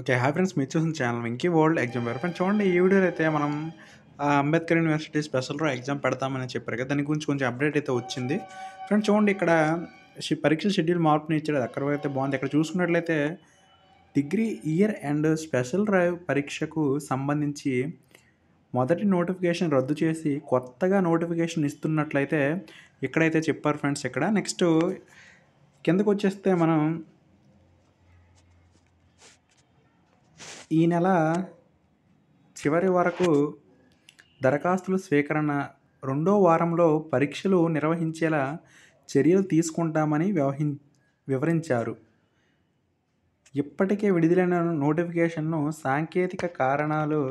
okay hi friends మీరు చూసిన channel inky world exam పేరు ఫ్రెండ్స్ చూడండి ఈ వీడియోలో అయితే మనం అంబేద్కర్ యూనివర్సిటీ స్పెషల్లో ఎగ్జామ్ పెడతామని చెప్పారు కదా దాని గురించి కొంచెం అప్డేట్ అయితే వచ్చింది ఫ్రెండ్స్ చూడండి ఇక్కడ పరీక్ష షెడ్యూల్ మార్పుని ఇచ్చాడు అక్కడ అయితే బాగుంది ఇక్కడ చూసుకున్నట్లయితే degree year and special drive పరీక్షకు సంబంధించి మొదటి నోటిఫికేషన్ రద్దు చేసి కొత్తగా నోటిఫికేషన్ ఇస్తున్నట్లయితే ఇక్కడైతే చెప్పారు ఫ్రెండ్స్ ఇక్కడ నెక్స్ట్ కిందకు వచ్చేస్తే మనం ఈ నెల చివరి వరకు దరఖాస్తుల స్వీకరణ రెండో వారంలో పరీక్షలు నిర్వహించేలా చర్యలు తీసుకుంటామని వ్యవహిం వివరించారు ఇప్పటికే విడుదలైన నోటిఫికేషన్ను సాంకేతిక కారణాలు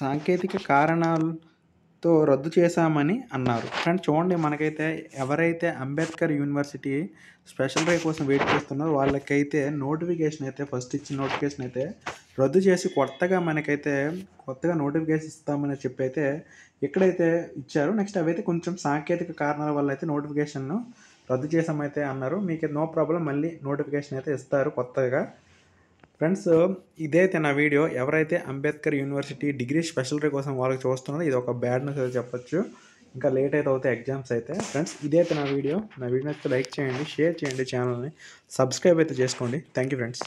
సాంకేతిక కారణాలు తో రద్దు చేశామని అన్నారు ఫ్రెండ్ చూడండి మనకైతే ఎవరైతే అంబేద్కర్ యూనివర్సిటీ స్పెషల్ డ్రైవ్ కోసం వెయిట్ చేస్తున్నారో వాళ్ళకైతే నోటిఫికేషన్ అయితే ఫస్ట్ ఇచ్చిన నోటిఫికేషన్ అయితే రద్దు చేసి కొత్తగా మనకైతే కొత్తగా నోటిఫికేషన్ ఇస్తామని చెప్పి అయితే ఎక్కడైతే ఇచ్చారు నెక్స్ట్ అవైతే కొంచెం సాంకేతిక కారణాల వల్ల అయితే నోటిఫికేషన్ను రద్దు చేసామైతే అన్నారు మీకు నో ప్రాబ్లం మళ్ళీ నోటిఫికేషన్ అయితే ఇస్తారు కొత్తగా ఫ్రెండ్స్ ఇదైతే నా వీడియో ఎవరైతే అంబేద్కర్ యూనివర్సిటీ డిగ్రీ స్పెషలరీ కోసం వాళ్ళకి చూస్తున్నారో ఇది ఒక బ్యాడ్ న్యూస్ అయితే చెప్పొచ్చు ఇంకా లేట్ అయితే అవుతాయి ఎగ్జామ్స్ అయితే ఫ్రెండ్స్ ఇదైతే నా వీడియో నా వీడియో అయితే లైక్ చేయండి షేర్ చేయండి ఛానల్ని సబ్స్క్రైబ్ అయితే చేసుకోండి థ్యాంక్ ఫ్రెండ్స్